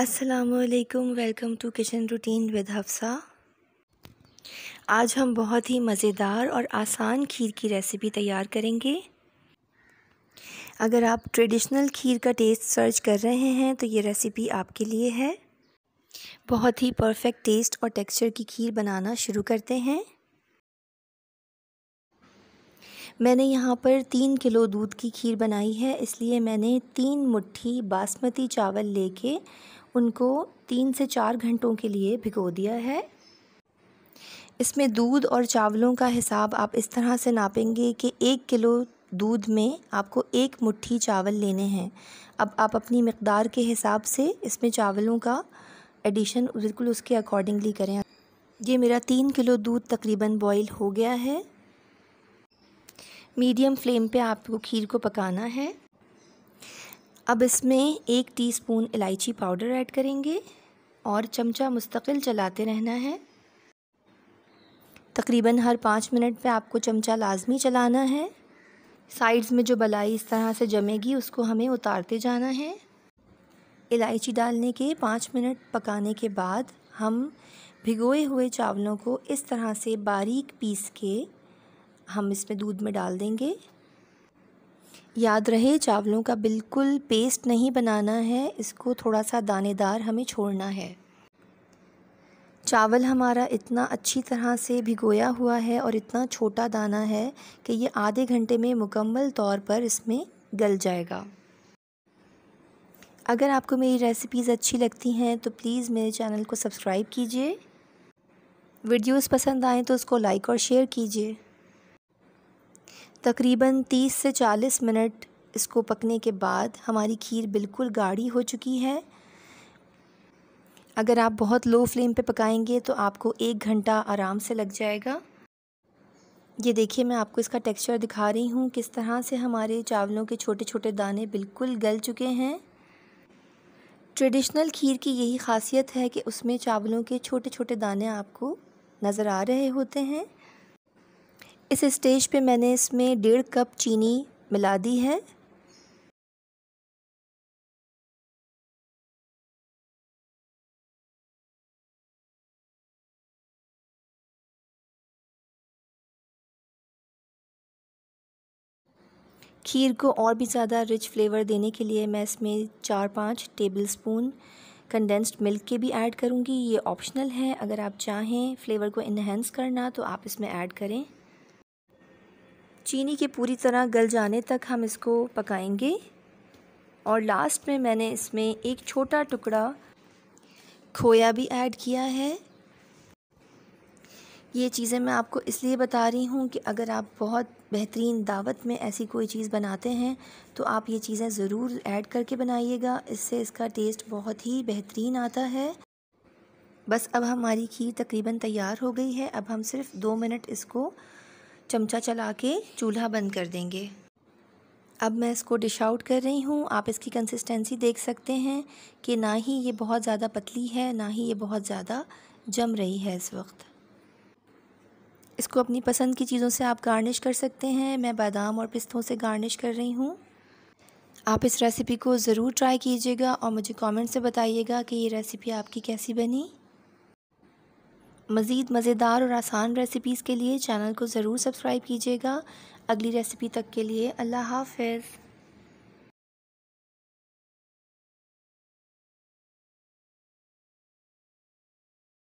असलकम welcome to kitchen routine with Hafsa आज हम बहुत ही मज़ेदार और आसान खीर की रेसिपी तैयार करेंगे अगर आप ट्रेडिशनल खीर का टेस्ट सर्च कर रहे हैं तो ये रेसिपी आपके लिए है बहुत ही परफेक्ट टेस्ट और टेक्सचर की खीर बनाना शुरू करते हैं मैंने यहाँ पर तीन किलो दूध की खीर बनाई है इसलिए मैंने तीन मुट्ठी बासमती चावल लेके उनको तीन से चार घंटों के लिए भिगो दिया है इसमें दूध और चावलों का हिसाब आप इस तरह से नापेंगे कि एक किलो दूध में आपको एक मुट्ठी चावल लेने हैं अब आप अपनी मकदार के हिसाब से इसमें चावलों का एडिशन बिल्कुल उसके अकॉर्डिंगली करें ये मेरा तीन किलो दूध तकरीबन बॉईल हो गया है मीडियम फ्लेम पे आपको खीर को पकाना है अब इसमें एक टीस्पून इलायची पाउडर ऐड करेंगे और चमचा मुस्तकिल चलाते रहना है तकरीबन हर पाँच मिनट पे आपको चमचा लाजमी चलाना है साइड्स में जो बलाई इस तरह से जमेगी उसको हमें उतारते जाना है इलायची डालने के पाँच मिनट पकाने के बाद हम भिगोए हुए चावलों को इस तरह से बारीक पीस के हम इसमें दूध में डाल देंगे याद रहे चावलों का बिल्कुल पेस्ट नहीं बनाना है इसको थोड़ा सा दानेदार हमें छोड़ना है चावल हमारा इतना अच्छी तरह से भिगोया हुआ है और इतना छोटा दाना है कि ये आधे घंटे में मुकम्मल तौर पर इसमें गल जाएगा अगर आपको मेरी रेसिपीज़ अच्छी लगती हैं तो प्लीज़ मेरे चैनल को सब्सक्राइब कीजिए वीडियोस पसंद आएँ तो उसको लाइक और शेयर कीजिए तकरीबन 30 से 40 मिनट इसको पकने के बाद हमारी खीर बिल्कुल गाढ़ी हो चुकी है अगर आप बहुत लो फ्लेम पे पकाएंगे तो आपको एक घंटा आराम से लग जाएगा ये देखिए मैं आपको इसका टेक्सचर दिखा रही हूँ किस तरह से हमारे चावलों के छोटे छोटे दाने बिल्कुल गल चुके हैं ट्रेडिशनल खीर की यही खासियत है कि उसमें चावलों के छोटे छोटे दाने आपको नज़र आ रहे होते हैं इस स्टेज पे मैंने इसमें डेढ़ कप चीनी मिला दी है खीर को और भी ज़्यादा रिच फ्लेवर देने के लिए मैं इसमें चार पाँच टेबल स्पून कंडेंस्ड मिल्क के भी ऐड करूँगी ये ऑप्शनल है अगर आप चाहें फ्लेवर को इन्हेंस करना तो आप इसमें ऐड करें चीनी के पूरी तरह गल जाने तक हम इसको पकाएंगे और लास्ट में मैंने इसमें एक छोटा टुकड़ा खोया भी ऐड किया है ये चीज़ें मैं आपको इसलिए बता रही हूँ कि अगर आप बहुत बेहतरीन दावत में ऐसी कोई चीज़ बनाते हैं तो आप ये चीज़ें ज़रूर ऐड करके बनाइएगा इससे इसका टेस्ट बहुत ही बेहतरीन आता है बस अब हमारी खीर तकरीबन तैयार हो गई है अब हम सिर्फ दो मिनट इसको चमचा चला के चूल्हा बंद कर देंगे अब मैं इसको डिश आउट कर रही हूँ आप इसकी कंसिस्टेंसी देख सकते हैं कि ना ही ये बहुत ज़्यादा पतली है ना ही ये बहुत ज़्यादा जम रही है इस वक्त इसको अपनी पसंद की चीज़ों से आप गार्निश कर सकते हैं मैं बादाम और पिस्तों से गार्निश कर रही हूँ आप इस रेसिपी को ज़रूर ट्राई कीजिएगा और मुझे कमेंट से बताइएगा कि ये रेसिपी आपकी कैसी बनी मज़ीद मज़ेदार और आसान रेसिपीज़ के लिए चैनल को ज़रूर सब्सक्राइब कीजिएगा अगली रेसिपी तक के लिए अल्लाह हाफिज़